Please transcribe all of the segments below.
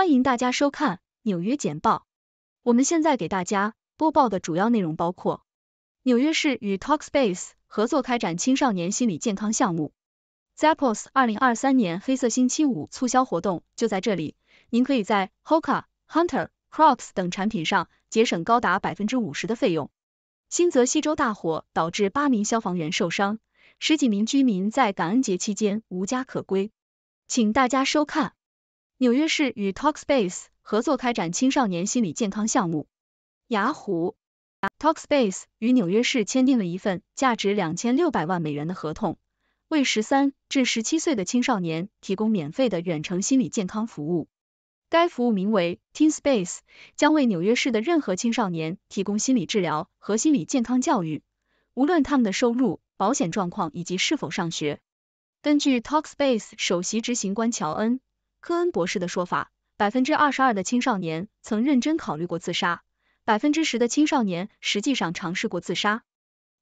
欢迎大家收看纽约简报。我们现在给大家播报的主要内容包括：纽约市与 Talkspace 合作开展青少年心理健康项目；Zappos 二零二三年黑色星期五促销活动就在这里，您可以在 Hoka、Hunter、Crocs 等产品上节省高达百分之五十的费用；新泽西州大火导致八名消防员受伤，十几名居民在感恩节期间无家可归。请大家收看。纽约市与 Talkspace 合作开展青少年心理健康项目。雅虎、Talkspace 与纽约市签订了一份价值两千六百万美元的合同，为十三至十七岁的青少年提供免费的远程心理健康服务。该服务名为 Teenspace，将为纽约市的任何青少年提供心理治疗和心理健康教育，无论他们的收入、保险状况以及是否上学。根据 Talkspace 首席执行官乔恩。科恩博士的说法，百分之二十二的青少年曾认真考虑过自杀，百分之十的青少年实际上尝试过自杀。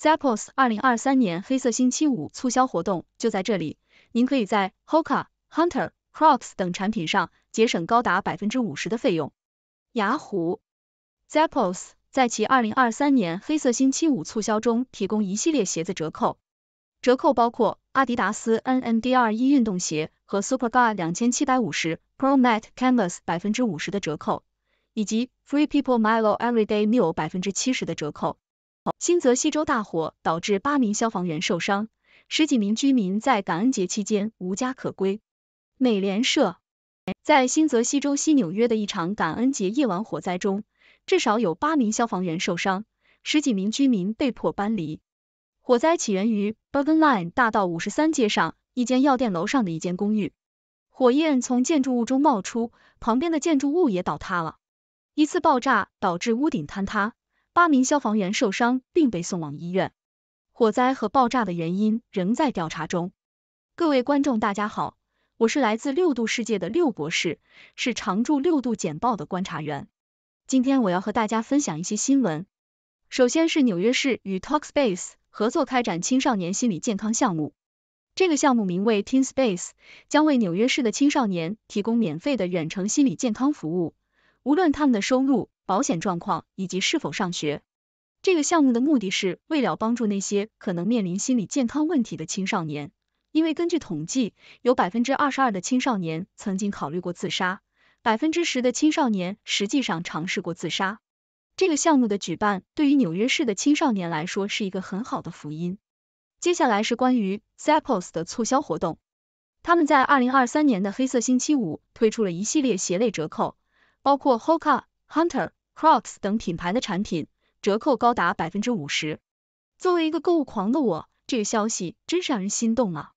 Zappos 二零二三年黑色星期五促销活动就在这里，您可以在 Hoka Hunter Crocs 等产品上节省高达百分之五十的费用。雅虎 Zappos 在其二零二三年黑色星期五促销中提供一系列鞋子折扣。折扣包括阿迪达斯 NMD R1 运动鞋和 s u p e r a r d 两千七百五十 Pro m a t e Canvas 百分之五十的折扣，以及 Free People Milo Everyday Mule 百分之七十的折扣。新泽西州大火导致八名消防员受伤，十几名居民在感恩节期间无家可归。美联社在新泽西州西纽约的一场感恩节夜晚火灾中，至少有八名消防员受伤，十几名居民被迫搬离。火灾起源于 Bergen Line 大道五十三街上一间药店楼上的一间公寓，火焰从建筑物中冒出，旁边的建筑物也倒塌了。一次爆炸导致屋顶坍塌，八名消防员受伤并被送往医院。火灾和爆炸的原因仍在调查中。各位观众，大家好，我是来自六度世界的六博士，是常驻六度简报的观察员。今天我要和大家分享一些新闻。首先是纽约市与 Talkspace。合作开展青少年心理健康项目。这个项目名为 Teen Space，将为纽约市的青少年提供免费的远程心理健康服务，无论他们的收入、保险状况以及是否上学。这个项目的目的是为了帮助那些可能面临心理健康问题的青少年，因为根据统计，有百分之二十二的青少年曾经考虑过自杀，百分之十的青少年实际上尝试过自杀。这个项目的举办对于纽约市的青少年来说是一个很好的福音。接下来是关于 s a p p o s 的促销活动，他们在二零二三年的黑色星期五推出了一系列鞋类折扣，包括 Hoka、Hunter、Crocs 等品牌的产品，折扣高达百分之五十。作为一个购物狂的我，这个消息真是让人心动啊！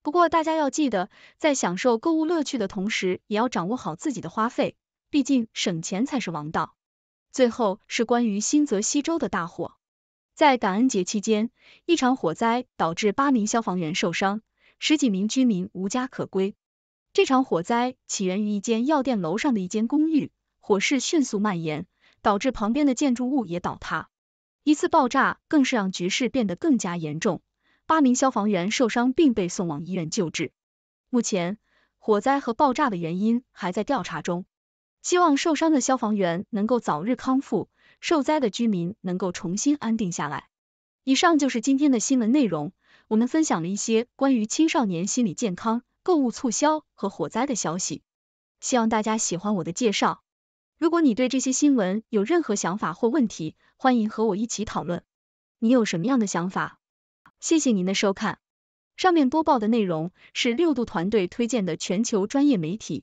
不过大家要记得，在享受购物乐趣的同时，也要掌握好自己的花费，毕竟省钱才是王道。最后是关于新泽西州的大火，在感恩节期间，一场火灾导致八名消防员受伤，十几名居民无家可归。这场火灾起源于一间药店楼上的一间公寓，火势迅速蔓延，导致旁边的建筑物也倒塌。一次爆炸更是让局势变得更加严重，八名消防员受伤并被送往医院救治。目前，火灾和爆炸的原因还在调查中。希望受伤的消防员能够早日康复，受灾的居民能够重新安定下来。以上就是今天的新闻内容，我们分享了一些关于青少年心理健康、购物促销和火灾的消息。希望大家喜欢我的介绍。如果你对这些新闻有任何想法或问题，欢迎和我一起讨论。你有什么样的想法？谢谢您的收看。上面播报的内容是六度团队推荐的全球专业媒体。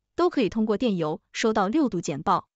都可以通过电邮收到六度简报。